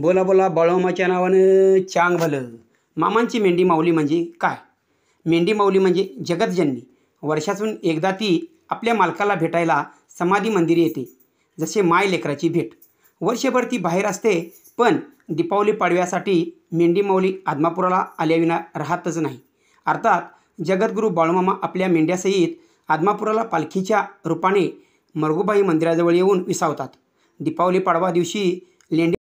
बोला बोला बाळोमाच्या नावानं चांग भलं मामांची मेंढी माऊली म्हणजे काय मेंढी माऊली म्हणजे जगतजननी वर्षातून एकदा ती आपल्या मालकाला भेटायला समाधी मंदिर येते जसे माय लेकराची भेट वर्षभर ती बाहेर असते पण दीपावली पाडव्यासाठी मेंढी माऊली आदमापुराला आल्याविना राहतच नाही अर्थात जगद्गुरू बाळूमामा आपल्या मेंढ्यासहित आदमापुराला पालखीच्या रूपाने मरगुबाई मंदिराजवळ येऊन विसावतात दीपावली पाडवा दिवशी लेंडी